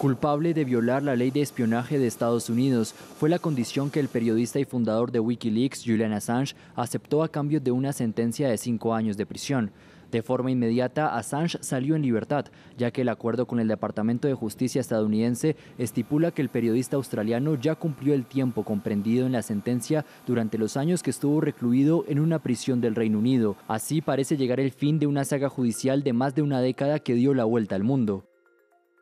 Culpable de violar la ley de espionaje de Estados Unidos fue la condición que el periodista y fundador de Wikileaks, Julian Assange, aceptó a cambio de una sentencia de cinco años de prisión. De forma inmediata, Assange salió en libertad, ya que el acuerdo con el Departamento de Justicia estadounidense estipula que el periodista australiano ya cumplió el tiempo comprendido en la sentencia durante los años que estuvo recluido en una prisión del Reino Unido. Así parece llegar el fin de una saga judicial de más de una década que dio la vuelta al mundo.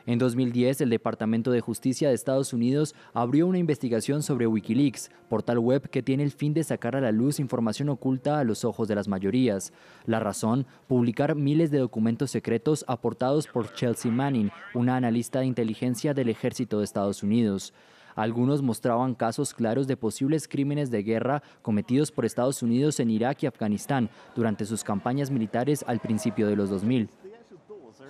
En 2010, el Departamento de Justicia de Estados Unidos abrió una investigación sobre Wikileaks, portal web que tiene el fin de sacar a la luz información oculta a los ojos de las mayorías. La razón, publicar miles de documentos secretos aportados por Chelsea Manning, una analista de inteligencia del ejército de Estados Unidos. Algunos mostraban casos claros de posibles crímenes de guerra cometidos por Estados Unidos en Irak y Afganistán durante sus campañas militares al principio de los 2000.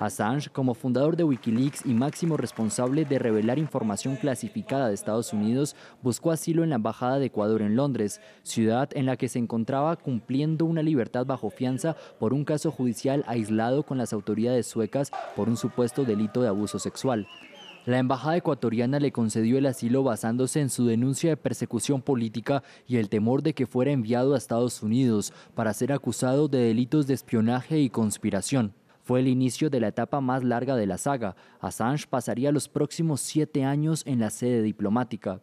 Assange, como fundador de Wikileaks y máximo responsable de revelar información clasificada de Estados Unidos, buscó asilo en la Embajada de Ecuador en Londres, ciudad en la que se encontraba cumpliendo una libertad bajo fianza por un caso judicial aislado con las autoridades suecas por un supuesto delito de abuso sexual. La embajada ecuatoriana le concedió el asilo basándose en su denuncia de persecución política y el temor de que fuera enviado a Estados Unidos para ser acusado de delitos de espionaje y conspiración. Fue el inicio de la etapa más larga de la saga. Assange pasaría los próximos siete años en la sede diplomática.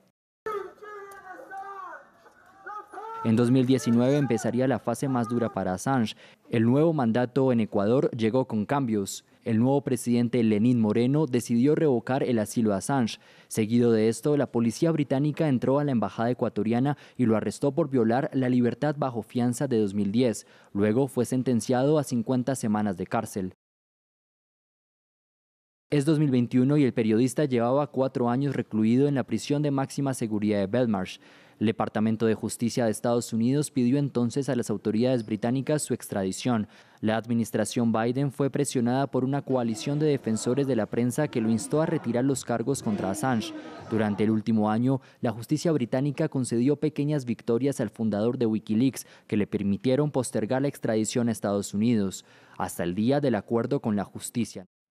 En 2019 empezaría la fase más dura para Assange, el nuevo mandato en Ecuador llegó con cambios. El nuevo presidente Lenín Moreno decidió revocar el asilo a Assange. Seguido de esto, la policía británica entró a la embajada ecuatoriana y lo arrestó por violar la libertad bajo fianza de 2010. Luego fue sentenciado a 50 semanas de cárcel. Es 2021 y el periodista llevaba cuatro años recluido en la prisión de máxima seguridad de Belmarsh. El Departamento de Justicia de Estados Unidos pidió entonces a las autoridades británicas su extradición. La administración Biden fue presionada por una coalición de defensores de la prensa que lo instó a retirar los cargos contra Assange. Durante el último año, la justicia británica concedió pequeñas victorias al fundador de Wikileaks que le permitieron postergar la extradición a Estados Unidos, hasta el día del acuerdo con la justicia.